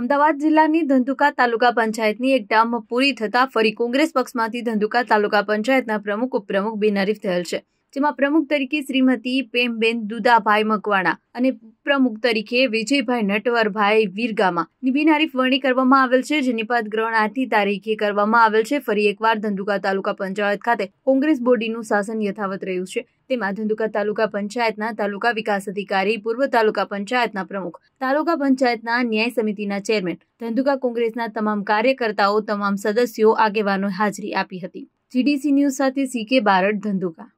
અમદાવાદ જિલ્લાની ધંધુકા તાલુકા પંચાયતની એક ટામ પૂરી થતાં ફરી કોંગ્રેસ પક્ષમાંથી ધંધુકા તાલુકા પંચાયતના પ્રમુખ ઉપપ્રમુખ બિનહરીફ થયેલ છે જેમાં પ્રમુખ તરીકે શ્રીમતી પેમબેન દુદાભાઈ મકવાણા અને પ્રમુખ તરીકે વિજયભાઈ નટવરભાઈ વિરગામાં બિનહરીફ વરણી કરવામાં આવેલ છે જેની પદ ગ્રહણ આઠની તારીખે કરવામાં આવેલ છે ફરી એકવાર ધંધુકા તાલુકા પંચાયત ખાતે કોંગ્રેસ બોડીનું શાસન યથાવત રહ્યું છે તેમાં ધંધુકા તાલુકા પંચાયતના તાલુકા વિકાસ અધિકારી પૂર્વ તાલુકા પંચાયતના પ્રમુખ તાલુકા પંચાયતના ન્યાય સમિતિના ચેરમેન ધંધુકા કોંગ્રેસના તમામ કાર્યકર્તાઓ તમામ સદસ્યો આગેવાનો હાજરી આપી હતી જીડીસી ન્યૂઝ સાથે સી કે બારડ ધંધુકા